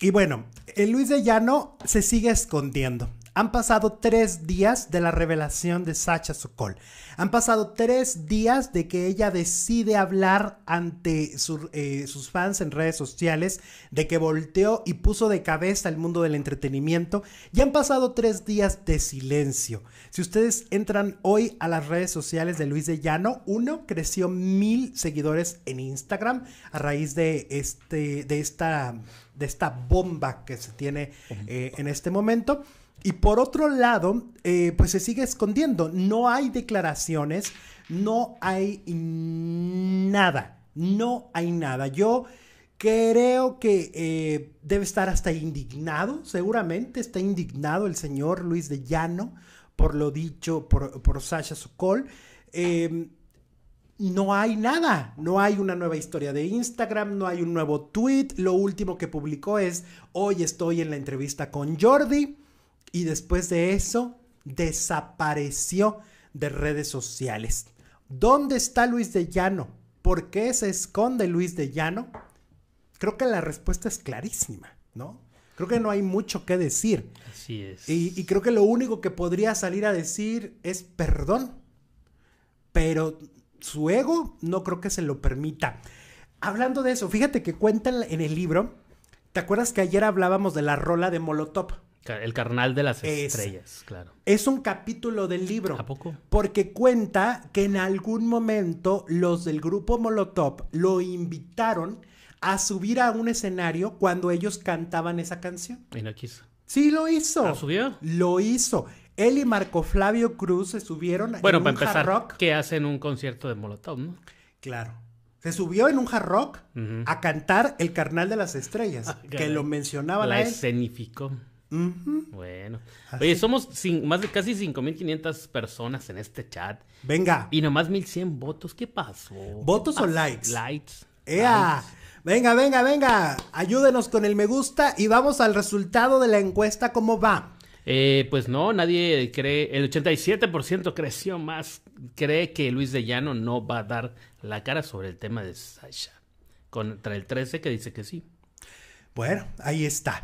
Y bueno, el Luis de Llano se sigue escondiendo. Han pasado tres días de la revelación de Sacha Sokol. Han pasado tres días de que ella decide hablar ante eh, sus fans en redes sociales, de que volteó y puso de cabeza el mundo del entretenimiento. Y han pasado tres días de silencio. Si ustedes entran hoy a las redes sociales de Luis de Llano, uno creció mil seguidores en Instagram a raíz de, este, de, esta, de esta bomba que se tiene eh, en este momento. Y por otro lado, eh, pues se sigue escondiendo. No hay declaraciones, no hay nada, no hay nada. Yo creo que eh, debe estar hasta indignado, seguramente está indignado el señor Luis de Llano por lo dicho por, Sasha Sokol. Em, no hay nada, no hay una nueva historia de Instagram, no hay un nuevo tweet. Lo último que publicó es, hoy estoy en la entrevista con Jordi. Y después de eso, desapareció de redes sociales. ¿Dónde está Luis de Llano? ¿Por qué se esconde Luis de Llano? Creo que la respuesta es clarísima, ¿no? Creo que no hay mucho que decir. Así es. Y, y creo que lo único que podría salir a decir es perdón. Pero su ego no creo que se lo permita. Hablando de eso, fíjate que cuentan en el libro, ¿te acuerdas que ayer hablábamos de la rola de Molotov? El carnal de las estrellas, claro. Es un capítulo del libro. ¿A poco? Porque cuenta que en algún momento los del grupo Molotov lo invitaron a subir a un escenario cuando ellos cantaban esa canción. Y no quiso. Sí, lo hizo. ¿Lo ¿Ah, subió? Lo hizo. Él y Marco Flavio Cruz se subieron bueno, un hard rock. que hacen un concierto de Molotov, ¿no? Claro. Se subió en un hard rock a cantar El Carnal de las Estrellas, ah, que lo mencionaba la escenificó. Bueno. Oye, somos más de casi 5.500 personas en este chat. Venga. Y nomás 1.100 votos. ¿Qué pasó? ¿Votos o likes? Likes. ¡Ea! Venga, venga, venga. Ayúdenos con el me gusta y vamos al resultado de la encuesta. ¿Cómo va? Eh, pues no, nadie cree, el 87% creció más, cree que Luis de Llano no va a dar la cara sobre el tema de Sasha, contra el 13 que dice que sí. Bueno, ahí está.